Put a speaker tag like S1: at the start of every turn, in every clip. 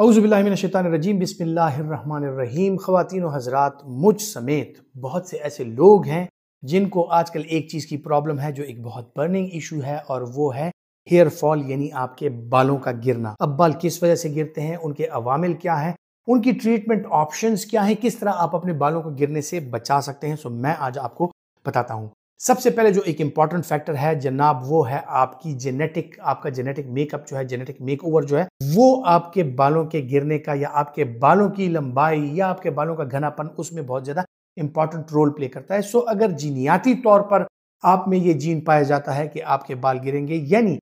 S1: अउज़बिल्लिमिनशैतानरजीम बिसमीम ख़वान हज़रा मुझ समेत बहुत से ऐसे लोग हैं जिनको आजकल एक चीज़ की प्रॉब्लम है जो एक बहुत बर्निंग इशू है और वो है हेयर फॉल यानी आपके बालों का गिरना अब बाल किस वजह से गिरते हैं उनके अवामिल क्या हैं उनकी ट्रीटमेंट ऑप्शंस क्या हैं किस तरह आप अपने बालों को गिरने से बचा सकते हैं सो मैं आज आपको बताता हूँ सबसे पहले जो एक इंपॉर्टेंट फैक्टर है जनाब वो है आपकी जेनेटिक आपका जेनेटिक मेकअप जो है जेनेटिक मेकओवर जो है वो आपके बालों के गिरने का या आपके बालों की लंबाई या आपके बालों का घनापन उसमें बहुत ज़्यादा इंपॉर्टेंट रोल प्ले करता है सो अगर जीनियाती तौर पर आप में ये जीन पाया जाता है कि आपके बाल गिरेंगे यानी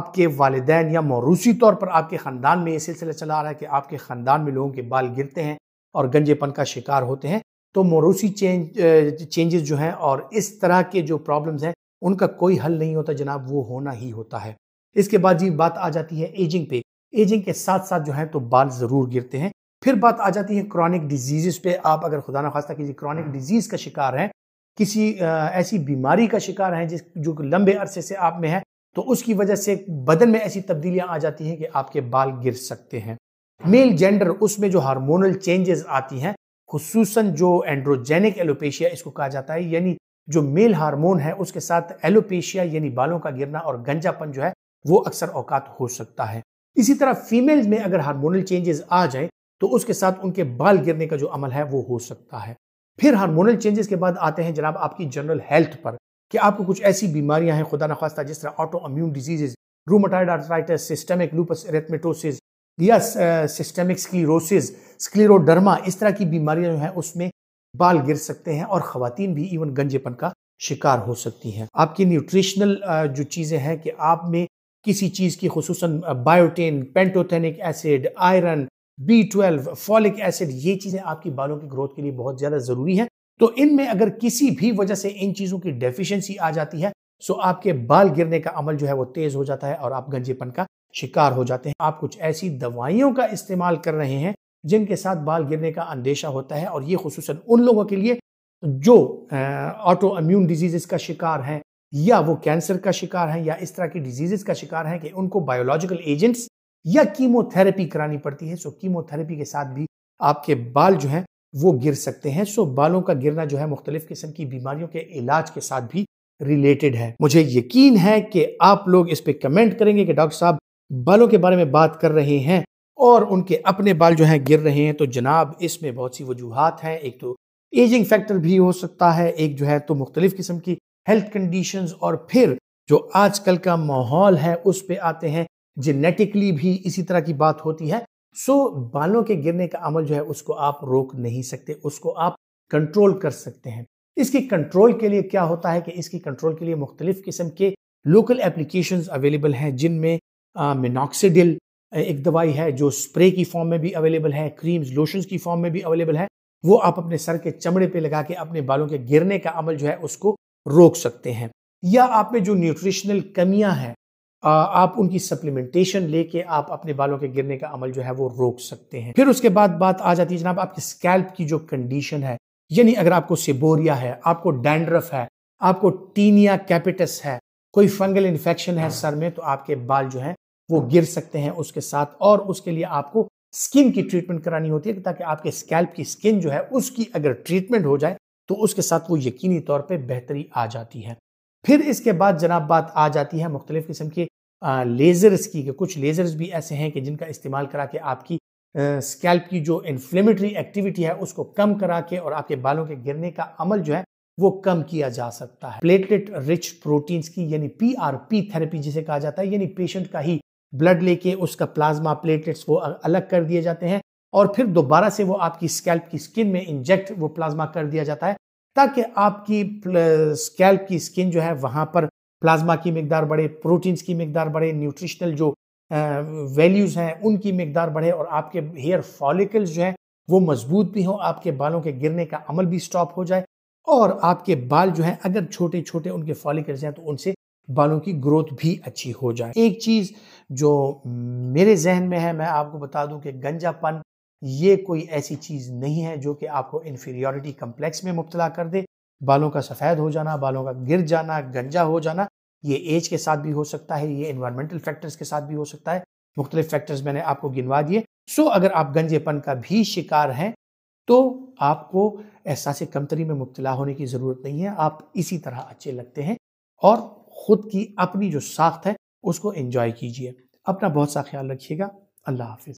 S1: आपके वालदेन या मौरूसी तौर पर आपके ख़ानदान में ये सिलसिला चला रहा है कि आपके ख़ानदान में लोगों के बाल गिरते हैं और गंजेपन का शिकार होते हैं तो मोरूसी चेंज चेंजेस जो हैं और इस तरह के जो प्रॉब्लम्स हैं उनका कोई हल नहीं होता जनाब वो होना ही होता है इसके बाद जी बात आ जाती है एजिंग पे एजिंग के साथ साथ जो है तो बाल ज़रूर गिरते हैं फिर बात आ जाती है क्रॉनिक डिजीज़ पे आप अगर खुदा न खास्ता किसी क्रॉनिक डिजीज़ का शिकार हैं किसी ऐसी बीमारी का शिकार हैं जिस जो लंबे अरसे से आप में है तो उसकी वजह से बदन में ऐसी तब्दीलियां आ जाती हैं कि आपके बाल गिर सकते हैं मेल जेंडर उसमें जो हार्मोनल चेंजेस आती हैं खसूस जो एंड्रोजेनिक एलोपेशिया इसको कहा जाता है यानी जो मेल हार्मोन है उसके साथ एलोपेशिया यानी बालों का गिरना और गंजापन जो है वो अक्सर औकात हो सकता है इसी तरह फीमेल में अगर हार्मोनल चेंजेस आ जाए तो उसके साथ उनके बाल गिरने का जो अमल है वो हो सकता है फिर हार्मोनल चेंजेस के बाद आते हैं जनाब आपकी जनरल हेल्थ पर कि आपको कुछ ऐसी बीमारियां हैं खुदा नखास्ता जिस तरह autoimmune diseases rheumatoid arthritis systemic lupus erythematosus या सिस्टेमिक स्क्लीरोसिस स्क्लीरोडर्मा इस तरह की बीमारियां जो हैं उसमें बाल गिर सकते हैं और ख़वातीन भी इवन गंजेपन का शिकार हो सकती हैं आपकी न्यूट्रिशनल जो चीज़ें हैं कि आप में किसी चीज़ की खसूस biotin pantothenic acid iron B twelve folic acid ये चीज़ें आपकी बालों की ग्रोथ के लिए बहुत ज़्यादा ज़रूरी है तो इनमें अगर किसी भी वजह से इन चीज़ों की डेफिशिएंसी आ जाती है सो तो आपके बाल गिरने का अमल जो है वो तेज़ हो जाता है और आप गंजेपन का शिकार हो जाते हैं आप कुछ ऐसी दवाइयों का इस्तेमाल कर रहे हैं जिनके साथ बाल गिरने का अंदेशा होता है और ये खसूस उन लोगों के लिए जो ऑटो इम्यून डिजीज़ का शिकार हैं या वो कैंसर का शिकार हैं या इस तरह की डिजीज़ का शिकार हैं कि उनको बायोलॉजिकल एजेंट्स या कीमोथेरेपी करानी पड़ती है सो कीमोथेरेपी के साथ भी आपके बाल जो हैं वो गिर सकते हैं सो बालों का गिरना जो है मुख्तलिफ किस्म की बीमारियों के इलाज के साथ भी रिलेटेड है मुझे यकीन है कि आप लोग इस पर कमेंट करेंगे कि डॉक्टर साहब बालों के बारे में बात कर रहे हैं और उनके अपने बाल जो हैं गिर रहे हैं तो जनाब इसमें बहुत सी वजूहत हैं एक तो एजिंग फैक्टर भी हो सकता है एक जो है तो मुख्तलिफ़ किस्म की हेल्थ कंडीशंस और फिर जो आजकल का माहौल है उस पर आते हैं जेनेटिकली भी इसी तरह की बात होती है सो बालों के गिरने का अमल जो है उसको आप रोक नहीं सकते उसको आप कंट्रोल कर सकते हैं इसकी कंट्रोल के लिए क्या होता है कि इसकी कंट्रोल के लिए मुख्तलिफ किस्म के लोकल एप्लीकेशन अवेलेबल हैं जिनमें मिनॉक्सीडिल एक दवाई है जो स्प्रे की फॉर्म में भी अवेलेबल है क्रीम्स लोशंस की फॉर्म में भी अवेलेबल है वो आप अपने सर के चमड़े पे लगा के अपने बालों के गिरने का अमल जो है उसको रोक सकते हैं या आप में जो न्यूट्रिशनल कमियां हैं आप उनकी सप्लीमेंटेशन लेके आप अपने बालों के गिरने का अमल जो है वो रोक सकते हैं फिर उसके बाद बात आ जाती है जनाब आपके स्कैल्प की जो कंडीशन है यानी अगर आपको सिबोरिया है आपको डैंड्रफ है आपको टीनिया कैपिटस है कोई फंगल इन्फेक्शन है सर में तो आपके बाल जो है वो गिर सकते हैं उसके साथ और उसके लिए आपको स्किन की ट्रीटमेंट करानी होती है ताकि आपके स्कैल्प की स्किन जो है उसकी अगर ट्रीटमेंट हो जाए तो उसके साथ वो यकीनी तौर पे बेहतरी आ जाती है फिर इसके बाद जनाब बात आ जाती है मुख्तलिफ़ किस्म के लेज़र्स की कुछ लेज़र्स भी ऐसे हैं कि जिनका इस्तेमाल करा के आपकी स्कैल्प की जो इन्फ्लेमेटरी एक्टिविटी है उसको कम करा के और आपके बालों के गिरने का अमल जो है वो कम किया जा सकता है प्लेटलेट रिच प्रोटीन्स की यानी पीआरपी थेरेपी जिसे कहा जाता है यानी पेशेंट का ही ब्लड लेके उसका प्लाज्मा प्लेटलेट्स वो अलग कर दिए जाते हैं और फिर दोबारा से वो आपकी स्कैल्प की स्किन में इंजेक्ट वो प्लाज्मा कर दिया जाता है ताकि आपकी स्कैल्प की स्किन जो है वहाँ पर प्लाज्मा की मकदार बढ़े प्रोटीन्स की मकदार बढ़े न्यूट्रिशनल जो वैल्यूज़ हैं उनकी मकदार बढ़े और आपके हेयर फॉलिकल्स जो हैं वो मजबूत भी हों आपके बालों के गिरने का अमल भी स्टॉप हो जाए और आपके बाल जो हैं अगर छोटे छोटे उनके फॉलिकल्स हैं तो उनसे बालों की ग्रोथ भी अच्छी हो जाए एक चीज़ जो मेरे जहन में है मैं आपको बता दूं कि गंजापन ये कोई ऐसी चीज़ नहीं है जो कि आपको इन्फीरियोरिटी कम्प्लेक्स में मुबतला कर दे बालों का सफ़ेद हो जाना बालों का गिर जाना गंजा हो जाना ये एज के साथ भी हो सकता है ये इन्वायरमेंटल फैक्टर्स के साथ भी हो सकता है मुख्तलिफ फैक्टर्स मैंने आपको गिनवा दिए सो अगर आप गंजेपन का भी शिकार हैं तो आपको एहसास कमतरी में मुबतला होने की ज़रूरत नहीं है आप इसी तरह अच्छे लगते हैं और खुद की अपनी जो साख्त है उसको इंजॉय कीजिए अपना बहुत सा ख्याल रखिएगा अल्लाह हाफिज़